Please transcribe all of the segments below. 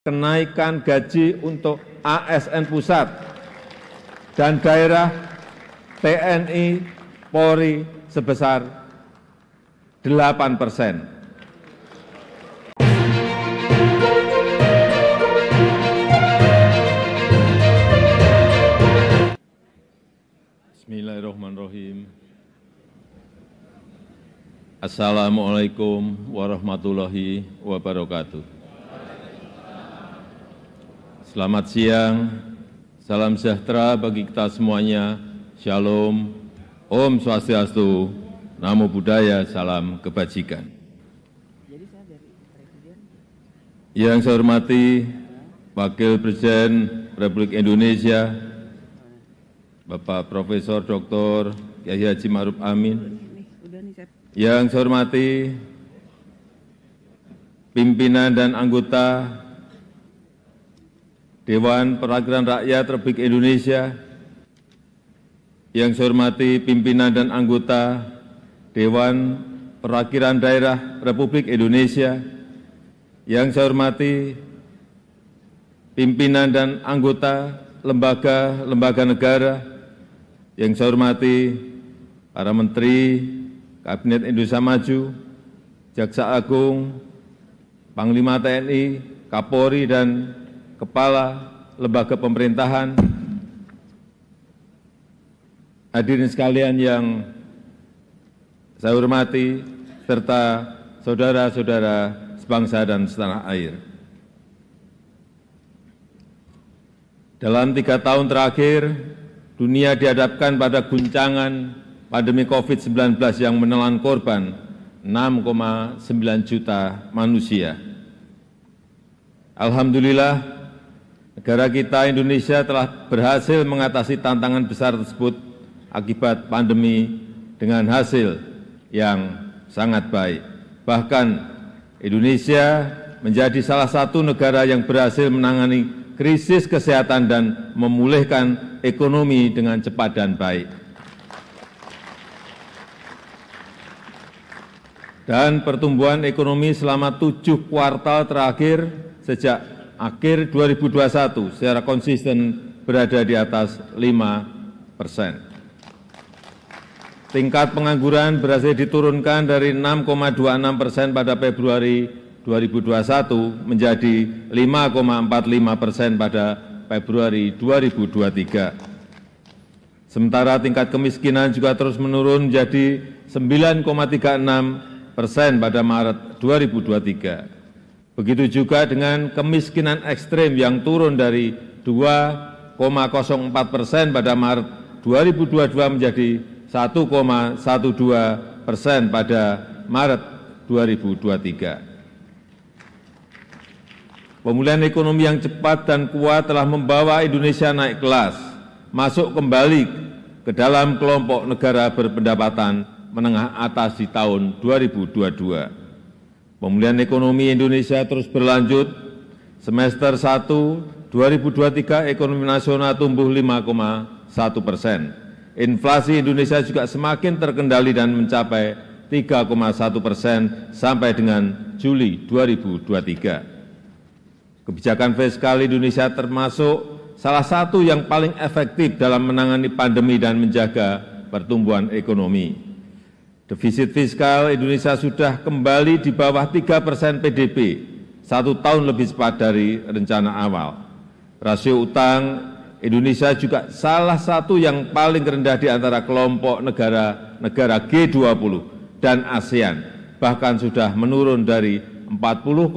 kenaikan gaji untuk ASN pusat dan daerah TNI Polri sebesar 8 persen. Bismillahirrahmanirrahim. Assalamualaikum warahmatullahi wabarakatuh. Selamat siang, salam sejahtera bagi kita semuanya, shalom, om swastiastu, namo buddhaya, salam kebajikan. Yang saya hormati Wakil Presiden Republik Indonesia, Bapak Profesor Dr. Kiai Haji Maruf Amin, yang saya hormati pimpinan dan anggota Dewan Perwakilan Rakyat Republik Indonesia, yang saya hormati pimpinan dan anggota Dewan Perwakilan Daerah Republik Indonesia, yang saya hormati pimpinan dan anggota lembaga-lembaga negara, yang saya hormati para menteri Kabinet Indonesia Maju, Jaksa Agung, Panglima TNI, Kapolri, dan kepala lembaga pemerintahan, hadirin sekalian yang saya hormati, serta saudara-saudara sebangsa dan setanah air. Dalam tiga tahun terakhir, dunia dihadapkan pada guncangan pandemi COVID-19 yang menelan korban 6,9 juta manusia. Alhamdulillah, Negara kita Indonesia telah berhasil mengatasi tantangan besar tersebut akibat pandemi dengan hasil yang sangat baik. Bahkan Indonesia menjadi salah satu negara yang berhasil menangani krisis kesehatan dan memulihkan ekonomi dengan cepat dan baik. dan pertumbuhan ekonomi selama tujuh kuartal terakhir sejak akhir 2021 secara konsisten berada di atas 5 persen. Tingkat pengangguran berhasil diturunkan dari 6,26 persen pada Februari 2021 menjadi 5,45 persen pada Februari 2023. Sementara tingkat kemiskinan juga terus menurun menjadi 9,36 persen pada Maret 2023. Begitu juga dengan kemiskinan ekstrim yang turun dari 2,04 persen pada Maret 2022 menjadi 1,12 persen pada Maret 2023. Pemulihan ekonomi yang cepat dan kuat telah membawa Indonesia naik kelas, masuk kembali ke dalam kelompok negara berpendapatan menengah atas di tahun 2022. Pemulihan ekonomi Indonesia terus berlanjut. Semester 1 2023 ekonomi nasional tumbuh 5,1 persen. Inflasi Indonesia juga semakin terkendali dan mencapai 3,1 persen sampai dengan Juli 2023. Kebijakan fiskal Indonesia termasuk salah satu yang paling efektif dalam menangani pandemi dan menjaga pertumbuhan ekonomi. Defisit fiskal Indonesia sudah kembali di bawah 3 persen PDB, satu tahun lebih cepat dari rencana awal. Rasio utang Indonesia juga salah satu yang paling rendah di antara kelompok negara-negara G20 dan ASEAN, bahkan sudah menurun dari 40,7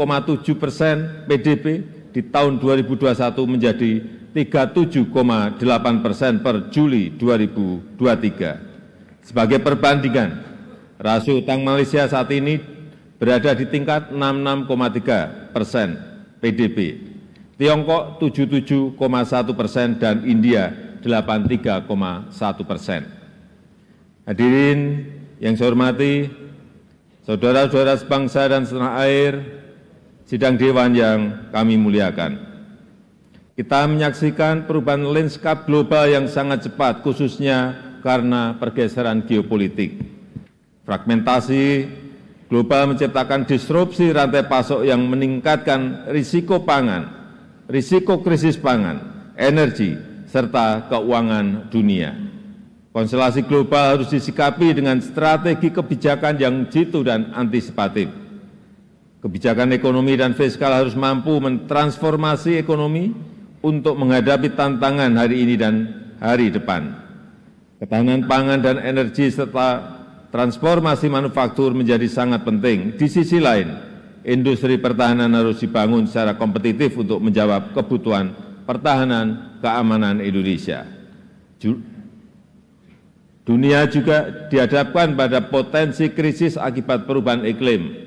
persen PDB di tahun 2021 menjadi 37,8 persen per Juli 2023. Sebagai perbandingan, Rasio utang Malaysia saat ini berada di tingkat 66,3 persen PDB, Tiongkok 77,1 persen, dan India 83,1 persen. Hadirin yang saya hormati, saudara-saudara sebangsa dan setanah air, sidang dewan yang kami muliakan. Kita menyaksikan perubahan landscape global yang sangat cepat, khususnya karena pergeseran geopolitik. Fragmentasi global menciptakan disrupsi rantai pasok yang meningkatkan risiko pangan, risiko krisis pangan, energi, serta keuangan dunia. Konstelasi global harus disikapi dengan strategi kebijakan yang jitu dan antisipatif. Kebijakan ekonomi dan fiskal harus mampu mentransformasi ekonomi untuk menghadapi tantangan hari ini dan hari depan. Ketahanan pangan dan energi serta transformasi manufaktur menjadi sangat penting. Di sisi lain, industri pertahanan harus dibangun secara kompetitif untuk menjawab kebutuhan pertahanan keamanan Indonesia. Dunia juga dihadapkan pada potensi krisis akibat perubahan iklim.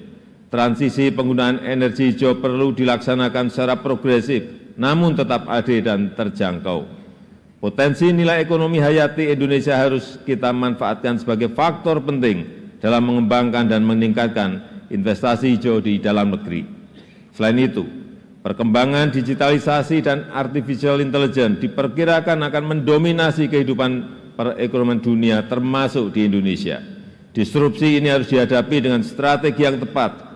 Transisi penggunaan energi hijau perlu dilaksanakan secara progresif, namun tetap adil dan terjangkau. Potensi nilai ekonomi hayati Indonesia harus kita manfaatkan sebagai faktor penting dalam mengembangkan dan meningkatkan investasi hijau di dalam negeri. Selain itu, perkembangan digitalisasi dan artificial intelligence diperkirakan akan mendominasi kehidupan perekonomian dunia termasuk di Indonesia. Disrupsi ini harus dihadapi dengan strategi yang tepat.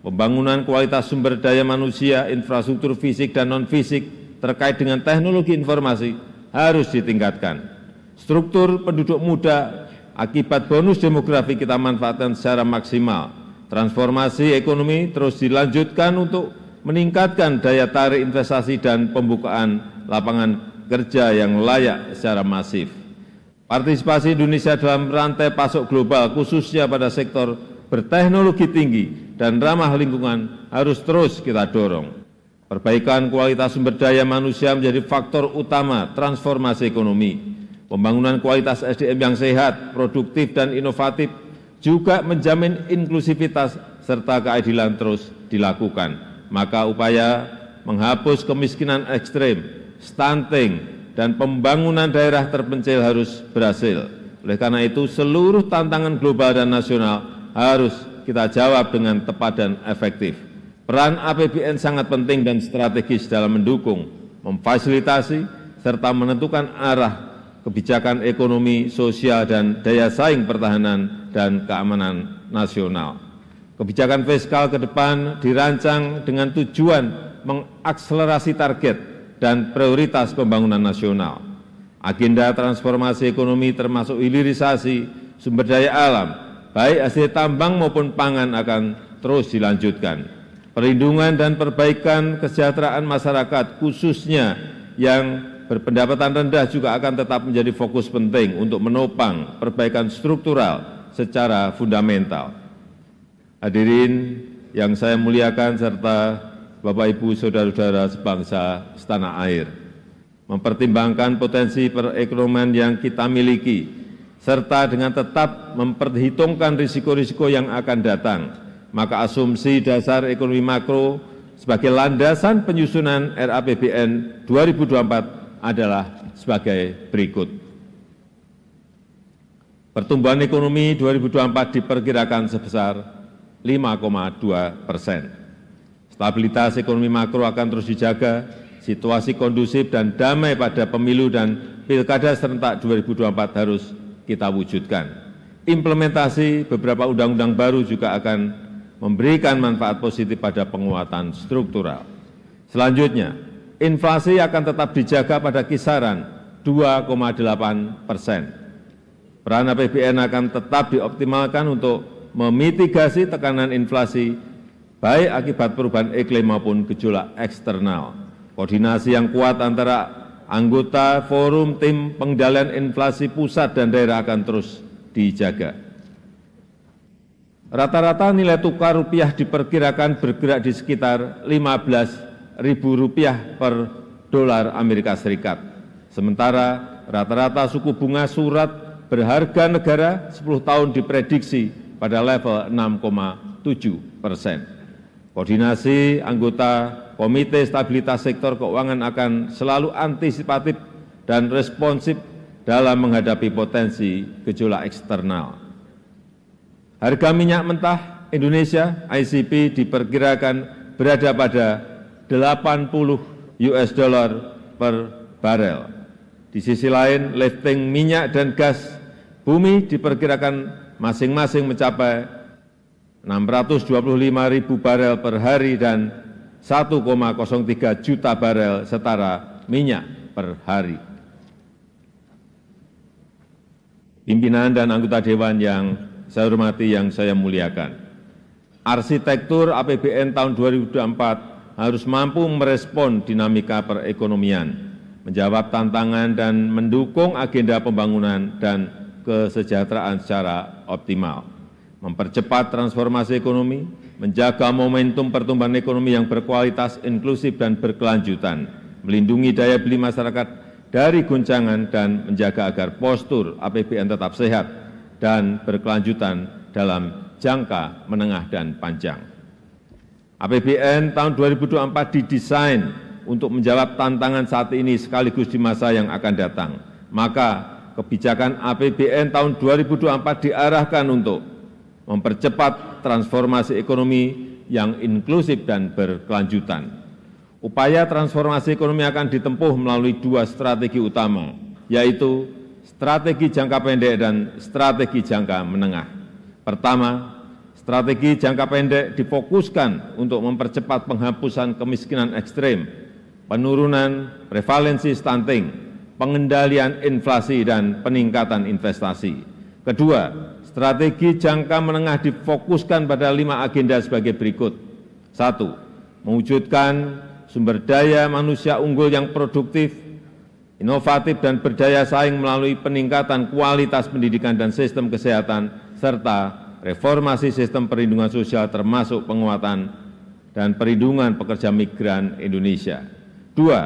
Pembangunan kualitas sumber daya manusia, infrastruktur fisik dan non-fisik, terkait dengan teknologi informasi harus ditingkatkan. Struktur penduduk muda akibat bonus demografi kita manfaatkan secara maksimal. Transformasi ekonomi terus dilanjutkan untuk meningkatkan daya tarik investasi dan pembukaan lapangan kerja yang layak secara masif. Partisipasi Indonesia dalam rantai pasok global khususnya pada sektor berteknologi tinggi dan ramah lingkungan harus terus kita dorong. Perbaikan kualitas sumber daya manusia menjadi faktor utama transformasi ekonomi. Pembangunan kualitas SDM yang sehat, produktif, dan inovatif juga menjamin inklusivitas serta keadilan terus dilakukan. Maka upaya menghapus kemiskinan ekstrim, stunting, dan pembangunan daerah terpencil harus berhasil. Oleh karena itu, seluruh tantangan global dan nasional harus kita jawab dengan tepat dan efektif. Peran APBN sangat penting dan strategis dalam mendukung, memfasilitasi, serta menentukan arah kebijakan ekonomi, sosial, dan daya saing pertahanan dan keamanan nasional. Kebijakan fiskal ke depan dirancang dengan tujuan mengakselerasi target dan prioritas pembangunan nasional. Agenda transformasi ekonomi termasuk hilirisasi sumber daya alam, baik hasil tambang maupun pangan akan terus dilanjutkan perlindungan dan perbaikan kesejahteraan masyarakat khususnya yang berpendapatan rendah juga akan tetap menjadi fokus penting untuk menopang perbaikan struktural secara fundamental. Hadirin yang saya muliakan serta Bapak Ibu Saudara-saudara sebangsa setanah air, mempertimbangkan potensi perekonomian yang kita miliki, serta dengan tetap memperhitungkan risiko-risiko yang akan datang, maka asumsi dasar ekonomi makro sebagai landasan penyusunan RAPBN 2024 adalah sebagai berikut. Pertumbuhan ekonomi 2024 diperkirakan sebesar 5,2 persen. Stabilitas ekonomi makro akan terus dijaga, situasi kondusif dan damai pada pemilu dan pilkada serentak 2024 harus kita wujudkan. Implementasi beberapa undang-undang baru juga akan memberikan manfaat positif pada penguatan struktural. Selanjutnya, inflasi akan tetap dijaga pada kisaran 2,8 persen. Peran APBN akan tetap dioptimalkan untuk memitigasi tekanan inflasi baik akibat perubahan iklim maupun gejolak eksternal. Koordinasi yang kuat antara anggota forum tim pengendalian inflasi pusat dan daerah akan terus dijaga. Rata-rata nilai tukar rupiah diperkirakan bergerak di sekitar 15.000 ribu rupiah per dolar Amerika Serikat. Sementara rata-rata suku bunga surat berharga negara 10 tahun diprediksi pada level 6,7 persen. Koordinasi anggota Komite Stabilitas Sektor Keuangan akan selalu antisipatif dan responsif dalam menghadapi potensi gejolak eksternal. Harga minyak mentah Indonesia ICP diperkirakan berada pada 80 US dollar per barel. Di sisi lain, lifting minyak dan gas bumi diperkirakan masing-masing mencapai 625 ribu barel per hari dan 1,03 juta barel setara minyak per hari. Pimpinan dan anggota Dewan yang saya hormati yang saya muliakan. Arsitektur APBN tahun 2024 harus mampu merespon dinamika perekonomian, menjawab tantangan dan mendukung agenda pembangunan dan kesejahteraan secara optimal, mempercepat transformasi ekonomi, menjaga momentum pertumbuhan ekonomi yang berkualitas, inklusif, dan berkelanjutan, melindungi daya beli masyarakat dari guncangan dan menjaga agar postur APBN tetap sehat dan berkelanjutan dalam jangka menengah dan panjang. APBN tahun 2024 didesain untuk menjawab tantangan saat ini sekaligus di masa yang akan datang. Maka kebijakan APBN tahun 2024 diarahkan untuk mempercepat transformasi ekonomi yang inklusif dan berkelanjutan. Upaya transformasi ekonomi akan ditempuh melalui dua strategi utama, yaitu strategi jangka pendek dan strategi jangka menengah. Pertama, strategi jangka pendek difokuskan untuk mempercepat penghapusan kemiskinan ekstrim, penurunan prevalensi stunting, pengendalian inflasi, dan peningkatan investasi. Kedua, strategi jangka menengah difokuskan pada lima agenda sebagai berikut. Satu, mewujudkan sumber daya manusia unggul yang produktif, inovatif dan berdaya saing melalui peningkatan kualitas pendidikan dan sistem kesehatan, serta reformasi sistem perlindungan sosial termasuk penguatan dan perlindungan pekerja migran Indonesia. Dua,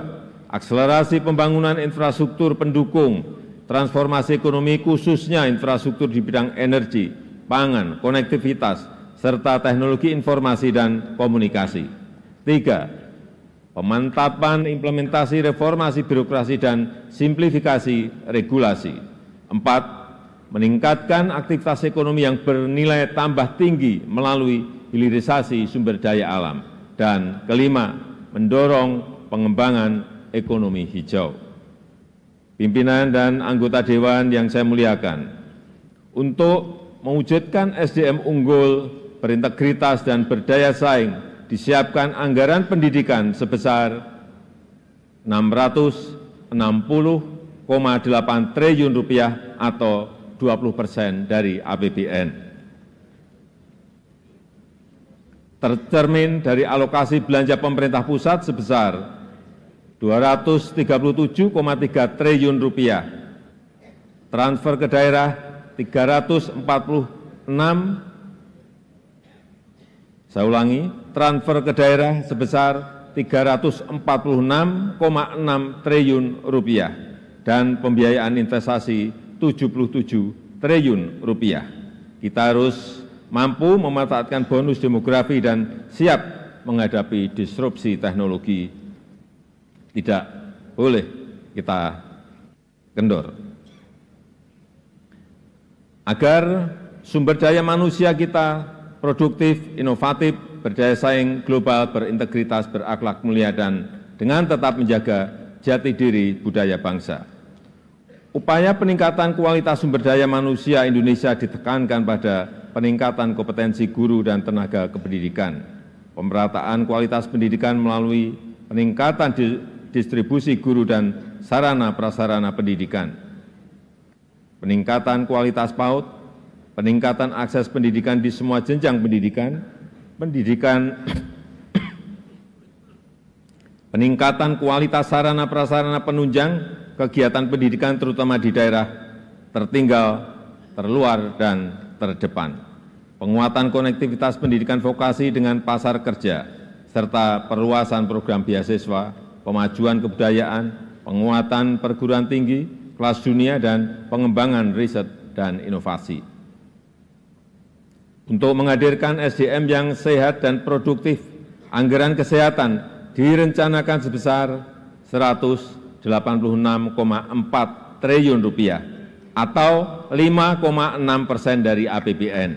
akselerasi pembangunan infrastruktur pendukung transformasi ekonomi khususnya infrastruktur di bidang energi, pangan, konektivitas, serta teknologi informasi dan komunikasi. Tiga, pemantapan implementasi reformasi birokrasi dan simplifikasi regulasi. Empat, meningkatkan aktivitas ekonomi yang bernilai tambah tinggi melalui hilirisasi sumber daya alam. Dan kelima, mendorong pengembangan ekonomi hijau. Pimpinan dan anggota Dewan yang saya muliakan, untuk mewujudkan SDM unggul, berintegritas, dan berdaya saing disiapkan anggaran pendidikan sebesar Rp 660,8 triliun rupiah atau 20 persen dari APBN. Tercermin dari alokasi belanja pemerintah pusat sebesar Rp 237,3 triliun rupiah, transfer ke daerah 346 saya ulangi, transfer ke daerah sebesar 346,6 triliun rupiah dan pembiayaan investasi 77 triliun rupiah. Kita harus mampu memanfaatkan bonus demografi dan siap menghadapi disrupsi teknologi. Tidak boleh kita kendor. Agar sumber daya manusia kita produktif, inovatif, berdaya saing global, berintegritas, berakhlak mulia, dan dengan tetap menjaga jati diri budaya bangsa. Upaya peningkatan kualitas sumber daya manusia Indonesia ditekankan pada peningkatan kompetensi guru dan tenaga kependidikan, pemerataan kualitas pendidikan melalui peningkatan distribusi guru dan sarana prasarana pendidikan, peningkatan kualitas PAUD, peningkatan akses pendidikan di semua jenjang pendidikan, pendidikan peningkatan kualitas sarana prasarana penunjang kegiatan pendidikan terutama di daerah tertinggal, terluar dan terdepan. Penguatan konektivitas pendidikan vokasi dengan pasar kerja serta perluasan program beasiswa, pemajuan kebudayaan, penguatan perguruan tinggi, kelas dunia dan pengembangan riset dan inovasi. Untuk menghadirkan SDM yang sehat dan produktif, anggaran kesehatan direncanakan sebesar 186,4 triliun rupiah atau 5,6 persen dari APBN.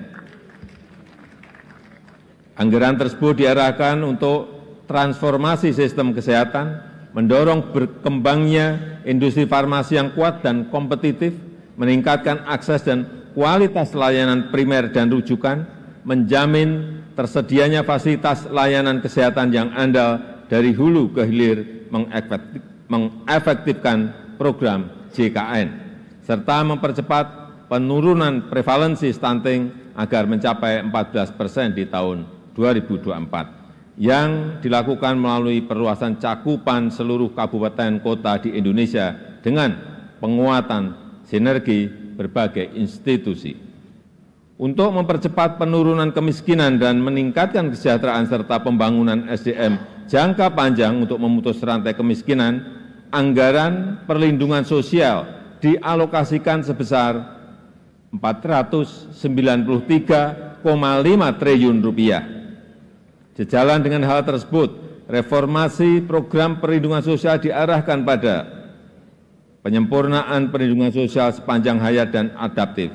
Anggaran tersebut diarahkan untuk transformasi sistem kesehatan, mendorong berkembangnya industri farmasi yang kuat dan kompetitif, meningkatkan akses dan kualitas layanan primer dan rujukan, menjamin tersedianya fasilitas layanan kesehatan yang andal dari hulu ke hilir mengefektifkan program JKN, serta mempercepat penurunan prevalensi stunting agar mencapai 14 persen di tahun 2024 yang dilakukan melalui perluasan cakupan seluruh kabupaten kota di Indonesia dengan penguatan sinergi berbagai institusi untuk mempercepat penurunan kemiskinan dan meningkatkan kesejahteraan serta pembangunan SDM jangka panjang untuk memutus rantai kemiskinan, anggaran perlindungan sosial dialokasikan sebesar 493,5 triliun rupiah. Sejalan dengan hal tersebut, reformasi program perlindungan sosial diarahkan pada penyempurnaan perlindungan sosial sepanjang hayat dan adaptif,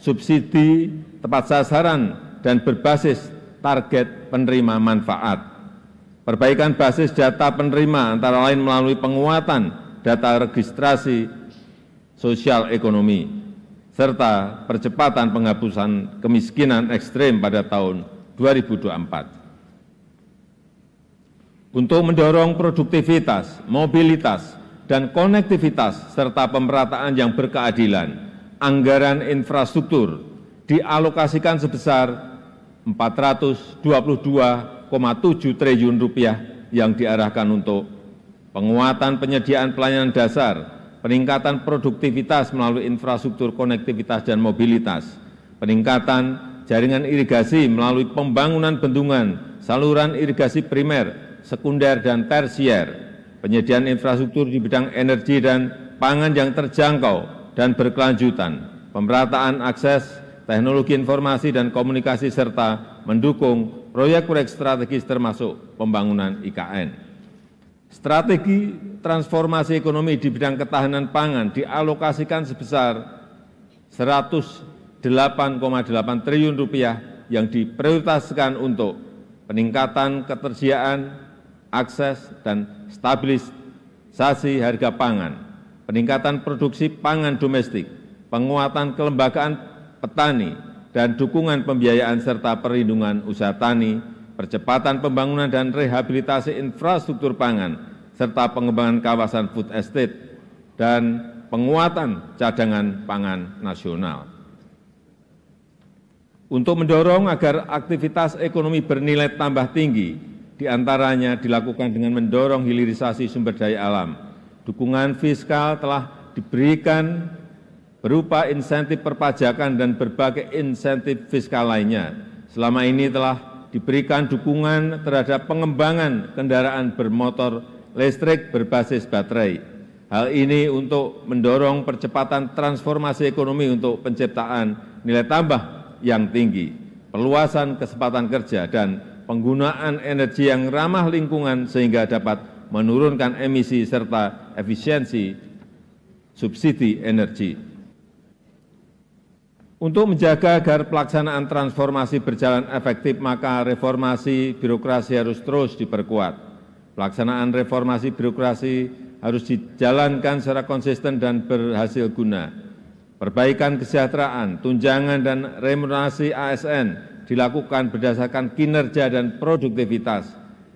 subsidi tepat sasaran dan berbasis target penerima manfaat, perbaikan basis data penerima antara lain melalui penguatan data registrasi sosial ekonomi, serta percepatan penghapusan kemiskinan ekstrim pada tahun 2024. Untuk mendorong produktivitas, mobilitas, dan konektivitas serta pemerataan yang berkeadilan, anggaran infrastruktur dialokasikan sebesar 422,7 triliun rupiah yang diarahkan untuk penguatan penyediaan pelayanan dasar, peningkatan produktivitas melalui infrastruktur konektivitas dan mobilitas, peningkatan jaringan irigasi melalui pembangunan bendungan, saluran irigasi primer, sekunder, dan tersier, penyediaan infrastruktur di bidang energi dan pangan yang terjangkau dan berkelanjutan, pemerataan akses teknologi informasi dan komunikasi serta mendukung proyek-proyek strategis termasuk pembangunan IKN. Strategi transformasi ekonomi di bidang ketahanan pangan dialokasikan sebesar 108,8 triliun rupiah yang diprioritaskan untuk peningkatan ketersediaan akses dan stabilisasi harga pangan, peningkatan produksi pangan domestik, penguatan kelembagaan petani, dan dukungan pembiayaan serta perlindungan usaha tani, percepatan pembangunan dan rehabilitasi infrastruktur pangan, serta pengembangan kawasan food estate dan penguatan cadangan pangan nasional. Untuk mendorong agar aktivitas ekonomi bernilai tambah tinggi di antaranya dilakukan dengan mendorong hilirisasi sumber daya alam. Dukungan fiskal telah diberikan berupa insentif perpajakan dan berbagai insentif fiskal lainnya. Selama ini telah diberikan dukungan terhadap pengembangan kendaraan bermotor listrik berbasis baterai. Hal ini untuk mendorong percepatan transformasi ekonomi untuk penciptaan nilai tambah yang tinggi, perluasan kesempatan kerja, dan penggunaan energi yang ramah lingkungan sehingga dapat menurunkan emisi serta efisiensi subsidi energi. Untuk menjaga agar pelaksanaan transformasi berjalan efektif, maka reformasi birokrasi harus terus diperkuat. Pelaksanaan reformasi birokrasi harus dijalankan secara konsisten dan berhasil guna. Perbaikan kesejahteraan, tunjangan dan remunerasi ASN dilakukan berdasarkan kinerja dan produktivitas.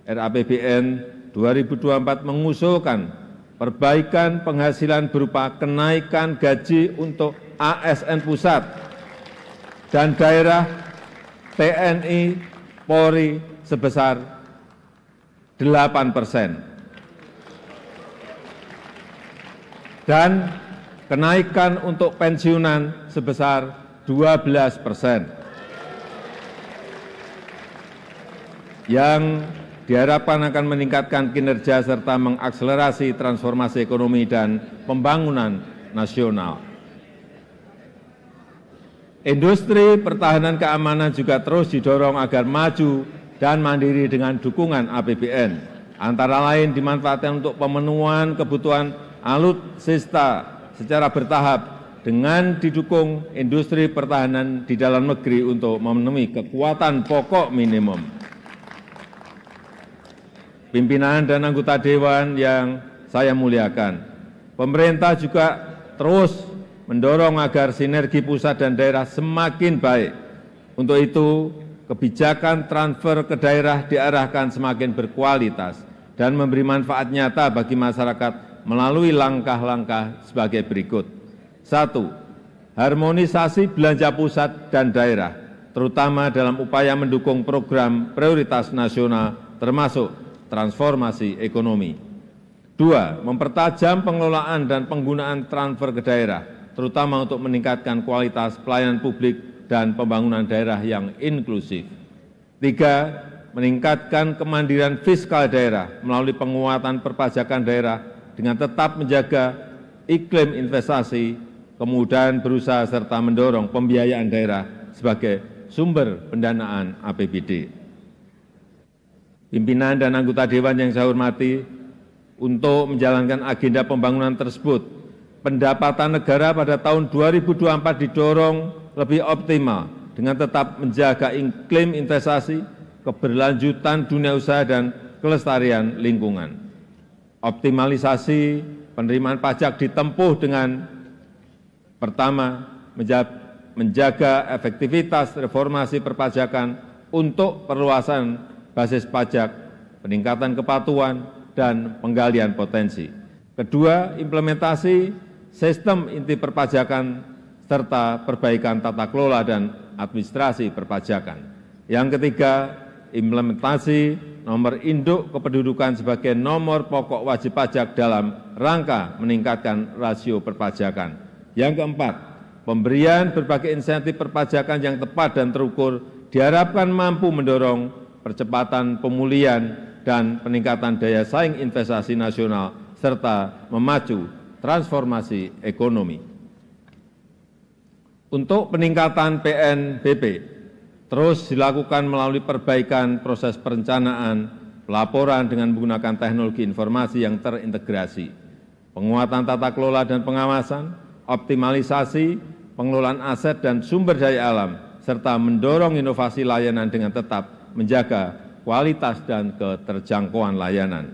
RAPBN 2024 mengusulkan perbaikan penghasilan berupa kenaikan gaji untuk ASN pusat dan daerah TNI Polri sebesar 8 persen. Dan kenaikan untuk pensiunan sebesar 12 persen. yang diharapkan akan meningkatkan kinerja serta mengakselerasi transformasi ekonomi dan pembangunan nasional. Industri pertahanan keamanan juga terus didorong agar maju dan mandiri dengan dukungan APBN, antara lain dimanfaatkan untuk pemenuhan kebutuhan alutsista secara bertahap dengan didukung industri pertahanan di dalam negeri untuk memenuhi kekuatan pokok minimum pimpinan dan anggota dewan yang saya muliakan. Pemerintah juga terus mendorong agar sinergi pusat dan daerah semakin baik. Untuk itu, kebijakan transfer ke daerah diarahkan semakin berkualitas dan memberi manfaat nyata bagi masyarakat melalui langkah-langkah sebagai berikut. Satu, harmonisasi belanja pusat dan daerah, terutama dalam upaya mendukung program prioritas nasional termasuk transformasi ekonomi. Dua, mempertajam pengelolaan dan penggunaan transfer ke daerah, terutama untuk meningkatkan kualitas pelayanan publik dan pembangunan daerah yang inklusif. Tiga, meningkatkan kemandirian fiskal daerah melalui penguatan perpajakan daerah dengan tetap menjaga iklim investasi, kemudahan berusaha serta mendorong pembiayaan daerah sebagai sumber pendanaan APBD pimpinan dan anggota dewan yang saya hormati, untuk menjalankan agenda pembangunan tersebut. Pendapatan negara pada tahun 2024 didorong lebih optimal dengan tetap menjaga iklim investasi, keberlanjutan dunia usaha, dan kelestarian lingkungan. Optimalisasi penerimaan pajak ditempuh dengan pertama, menjaga efektivitas reformasi perpajakan untuk perluasan basis pajak, peningkatan kepatuhan, dan penggalian potensi. Kedua, implementasi sistem inti perpajakan serta perbaikan tata kelola dan administrasi perpajakan. Yang ketiga, implementasi nomor induk kependudukan sebagai nomor pokok wajib pajak dalam rangka meningkatkan rasio perpajakan. Yang keempat, pemberian berbagai insentif perpajakan yang tepat dan terukur diharapkan mampu mendorong percepatan pemulihan dan peningkatan daya saing investasi nasional, serta memacu transformasi ekonomi. Untuk peningkatan PNBP, terus dilakukan melalui perbaikan proses perencanaan, pelaporan dengan menggunakan teknologi informasi yang terintegrasi, penguatan tata kelola dan pengawasan, optimalisasi, pengelolaan aset dan sumber daya alam, serta mendorong inovasi layanan dengan tetap menjaga kualitas dan keterjangkauan layanan.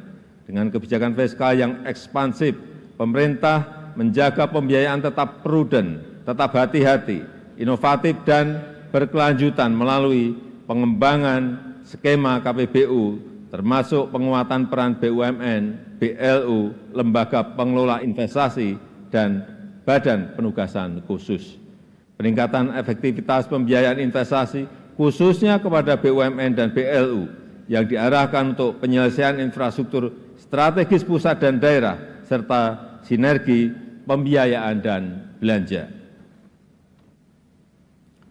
Dengan kebijakan fiskal yang ekspansif, pemerintah menjaga pembiayaan tetap prudent, tetap hati-hati, inovatif dan berkelanjutan melalui pengembangan skema KPBU termasuk penguatan peran BUMN, BLU, lembaga pengelola investasi, dan badan penugasan khusus. Peningkatan efektivitas pembiayaan investasi khususnya kepada BUMN dan BLU yang diarahkan untuk penyelesaian infrastruktur strategis pusat dan daerah serta sinergi pembiayaan dan belanja.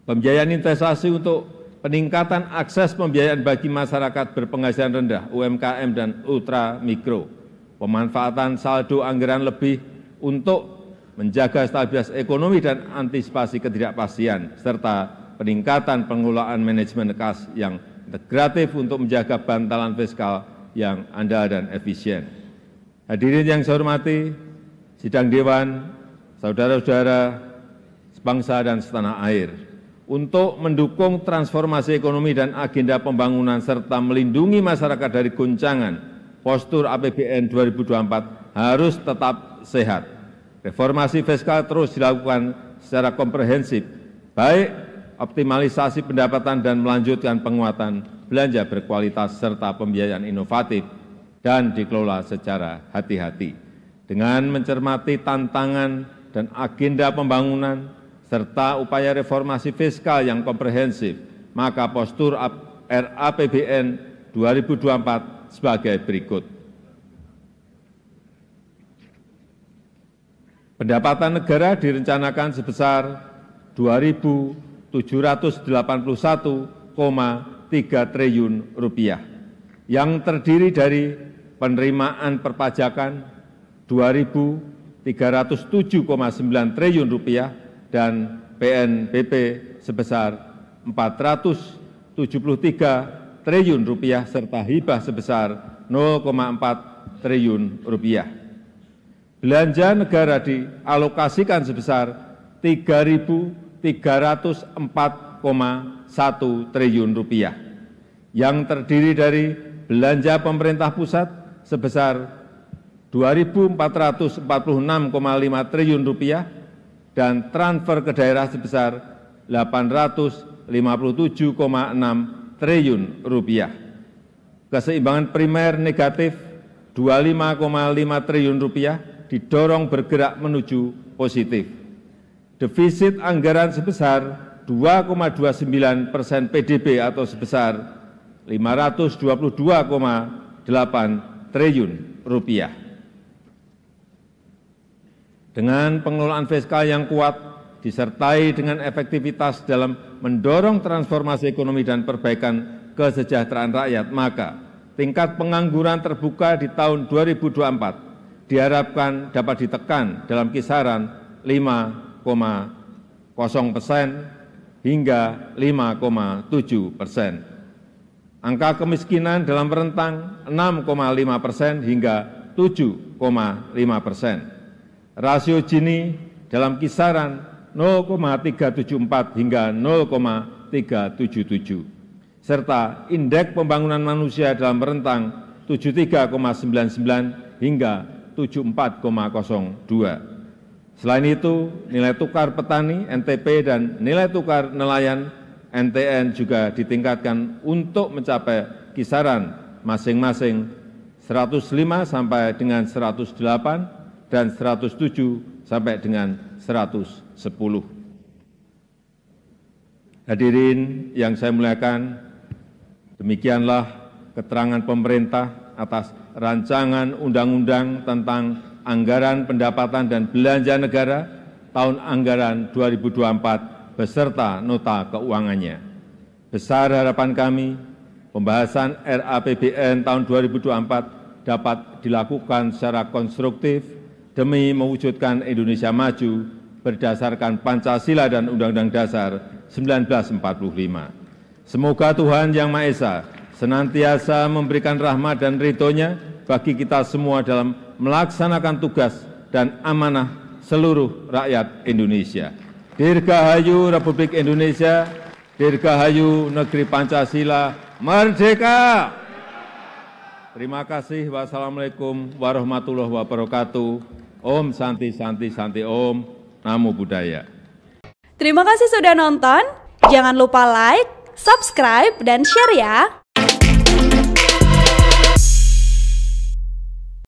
Pembiayaan investasi untuk peningkatan akses pembiayaan bagi masyarakat berpenghasilan rendah, UMKM dan ultra mikro. Pemanfaatan saldo anggaran lebih untuk menjaga stabilitas ekonomi dan antisipasi ketidakpastian serta peningkatan pengelolaan manajemen kas yang integratif untuk menjaga bantalan fiskal yang andal dan efisien. Hadirin yang saya hormati, sidang Dewan, saudara-saudara, sebangsa dan setanah air, untuk mendukung transformasi ekonomi dan agenda pembangunan serta melindungi masyarakat dari guncangan, postur APBN 2024 harus tetap sehat. Reformasi fiskal terus dilakukan secara komprehensif, baik optimalisasi pendapatan dan melanjutkan penguatan belanja berkualitas serta pembiayaan inovatif dan dikelola secara hati-hati. Dengan mencermati tantangan dan agenda pembangunan serta upaya reformasi fiskal yang komprehensif, maka postur RAPBN 2024 sebagai berikut. Pendapatan negara direncanakan sebesar 781,3 triliun rupiah yang terdiri dari penerimaan perpajakan 2.307,9 triliun rupiah dan PNBP sebesar 473 triliun rupiah serta hibah sebesar 0,4 triliun rupiah. Belanja negara dialokasikan sebesar 304,1 triliun rupiah yang terdiri dari belanja pemerintah pusat sebesar 2.446,5 triliun rupiah dan transfer ke daerah sebesar 857,6 triliun rupiah. Keseimbangan primer negatif 25,5 triliun rupiah didorong bergerak menuju positif defisit anggaran sebesar 2,29 persen PDB atau sebesar 522,8 triliun rupiah. Dengan pengelolaan fiskal yang kuat, disertai dengan efektivitas dalam mendorong transformasi ekonomi dan perbaikan kesejahteraan rakyat, maka tingkat pengangguran terbuka di tahun 2024 diharapkan dapat ditekan dalam kisaran 5 persen hingga 5,7 persen. Angka kemiskinan dalam rentang 6,5 persen hingga 7,5 persen. Rasio Gini dalam kisaran 0,374 hingga 0,377. Serta indeks pembangunan manusia dalam rentang 73,99 hingga 74,02 Selain itu, nilai tukar petani NTP dan nilai tukar nelayan NTN juga ditingkatkan untuk mencapai kisaran masing-masing 105 sampai dengan 108 dan 107 sampai dengan 110. Hadirin yang saya muliakan, demikianlah keterangan pemerintah atas rancangan undang-undang tentang anggaran pendapatan dan belanja negara tahun anggaran 2024 beserta nota keuangannya. Besar harapan kami, pembahasan RAPBN tahun 2024 dapat dilakukan secara konstruktif demi mewujudkan Indonesia maju berdasarkan Pancasila dan Undang-Undang Dasar 1945. Semoga Tuhan Yang Maha Esa senantiasa memberikan rahmat dan ridhonya bagi kita semua dalam melaksanakan tugas dan amanah seluruh rakyat Indonesia. Dirgahayu Republik Indonesia, Dirgahayu Negeri Pancasila, Merdeka! Terima kasih. Wassalamualaikum warahmatullahi wabarakatuh. Om Santi Santi Santi Om. Namo Buddhaya. Terima kasih sudah nonton. Jangan lupa like, subscribe, dan share ya.